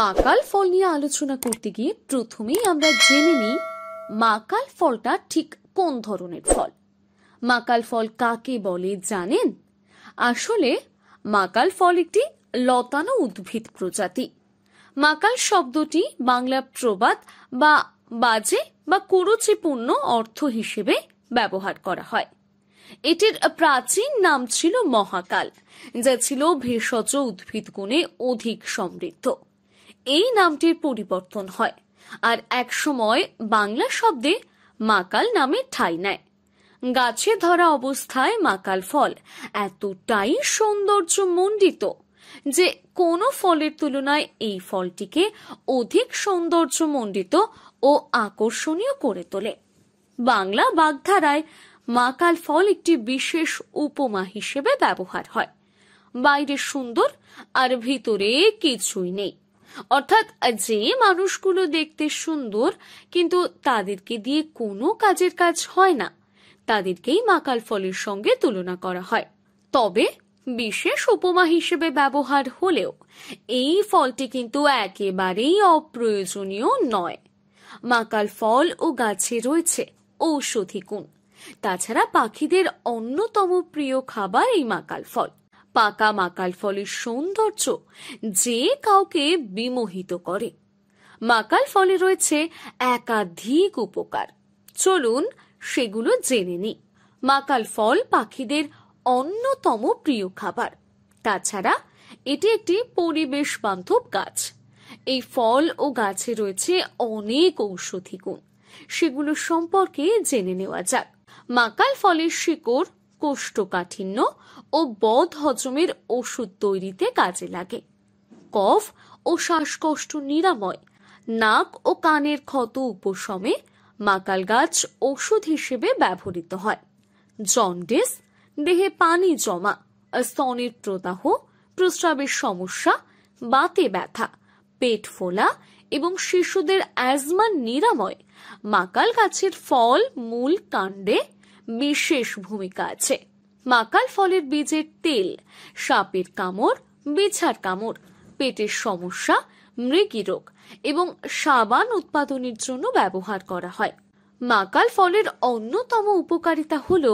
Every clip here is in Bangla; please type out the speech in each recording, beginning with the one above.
মাকাল ফল নিয়ে আলোচনা করতে গিয়ে প্রথমেই আমরা জেনে নিই মাকাল ফলটা ঠিক কোন ধরনের ফল মাকাল ফল কাকে বলে জানেন আসলে মাকাল ফল একটি লতানো উদ্ভিদ প্রজাতি মাকাল শব্দটি বাংলা প্রবাদ বা বাজে বা কুরুচিপূর্ণ অর্থ হিসেবে ব্যবহার করা হয় এটির প্রাচীন নাম ছিল মহাকাল যা ছিল ভেষজ উদ্ভিদ গুণে অধিক সমৃদ্ধ এই নামটির পরিবর্তন হয় আর একসময় বাংলা শব্দে মাকাল নামে ঠাই নেয় গাছে ধরা অবস্থায় মাকাল ফল এতটাই সৌন্দর্য মণ্ডিত যে কোনো ফলের তুলনায় এই ফলটিকে অধিক সৌন্দর্য মণ্ডিত ও আকর্ষণীয় করে তোলে বাংলা বাগধারায় মাকাল ফল একটি বিশেষ উপমা হিসেবে ব্যবহার হয় বাইরে সুন্দর আর ভিতরে কিছুই নেই অর্থাৎ যে মানুষগুলো দেখতে সুন্দর কিন্তু তাদেরকে দিয়ে কোনো কাজের কাজ হয় না তাদেরকেই মাকাল ফলের সঙ্গে তুলনা করা হয় তবে বিশেষ উপমা হিসেবে ব্যবহার হলেও এই ফলটি কিন্তু একেবারেই অপ্রয়োজনীয় নয় মাকাল ফল ও গাছে রয়েছে ঔষধি গুণ তাছাড়া পাখিদের অন্যতম প্রিয় খাবার এই মাকাল ফল পাকা মাকাল ফলের সৌন্দর্য যে কাউকে বিমোহিত করে মাকাল ফলে রয়েছে একাধিক উপকার চলুন সেগুলো জেনে নিই মাকাল ফল পাখিদের অন্যতম প্রিয় খাবার তাছাড়া এটি একটি পরিবেশ বান্ধব গাছ এই ফল ও গাছে রয়েছে অনেক ঔষধি গুণ সেগুলো সম্পর্কে জেনে নেওয়া যাক মাকাল ফলের শিকড় কোষ্ঠকাঠিন্য ও বধ হজমের ওষুধ তৈরিতে কাজে লাগে কফ ও শ্বাসকষ্ট নিরাময় নাক ও কানের ক্ষত উপশমে মাকাল গাছ ওষুধ হিসেবে ব্যবহৃত হয় জন্ডিস দেহে পানি জমা স্তনের প্রদাহ প্রস্রাবের সমস্যা বাতে ব্যথা পেট ফোলা এবং শিশুদের অ্যাজমা নিরাময় মাকাল গাছের ফল মূল কাণ্ডে বিশেষ ভূমিকা আছে মাকাল ফলের বীজের তেল সাপের কামড় বিছার কামড় পেটের সমস্যা মৃগী রোগ এবং সাবান উৎপাদনের জন্য ব্যবহার করা হয় মাকাল ফলের অন্যতম উপকারিতা হল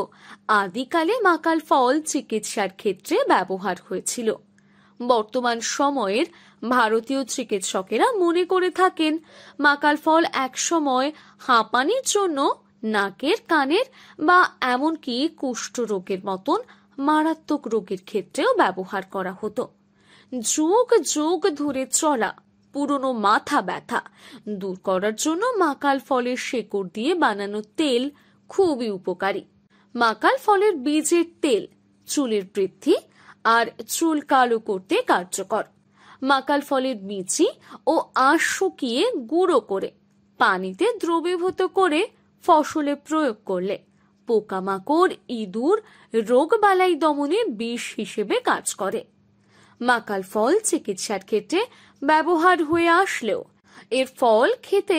আদিকালে মাকাল ফল চিকিৎসার ক্ষেত্রে ব্যবহার হয়েছিল বর্তমান সময়ের ভারতীয় চিকিৎসকেরা মনে করে থাকেন মাকাল ফল একসময় হাঁপানির জন্য নাকের কানের বা এমনকি কুষ্ঠ রোগের মতন মারাত্মক রোগের ক্ষেত্রেও ব্যবহার করা হতো যুগ যুগ ধরে চলা পুরনো মাথা ব্যথা দূর করার জন্য মাকাল ফলের শেকড় দিয়ে বানানো তেল খুবই উপকারী মাকাল ফলের বীজের তেল চুলের বৃদ্ধি আর চুল কালো করতে কার্যকর মাকাল ফলের বিচি ও আঁশ শুকিয়ে গুঁড়ো করে পানিতে দ্রবীভূত করে ফসলে প্রয়োগ করলে পোকামাকড় ইঁদুর রোগবালাই দমনে বিষ হিসেবে কাজ করে মাকাল ফল চিকিৎসার ক্ষেত্রে ব্যবহার হয়ে আসলেও এর ফল খেতে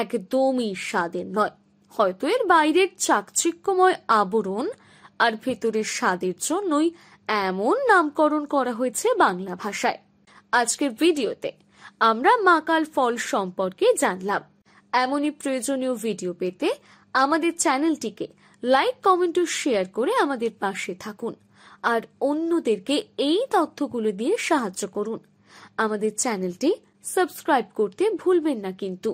একদমই স্বাদের নয় হয়তো এর বাইরের চাকচিক্যময় আবরণ আর ভেতরের স্বাদের জন্যই এমন নামকরণ করা হয়েছে বাংলা ভাষায় আজকের ভিডিওতে আমরা মাকাল ফল সম্পর্কে জানলাম এমনই প্রয়োজনীয় ভিডিও পেতে আমাদের চ্যানেলটিকে লাইক কমেন্ট ও শেয়ার করে আমাদের পাশে থাকুন আর অন্যদেরকে এই তথ্যগুলো দিয়ে সাহায্য করুন আমাদের চ্যানেলটি সাবস্ক্রাইব করতে ভুলবেন না কিন্তু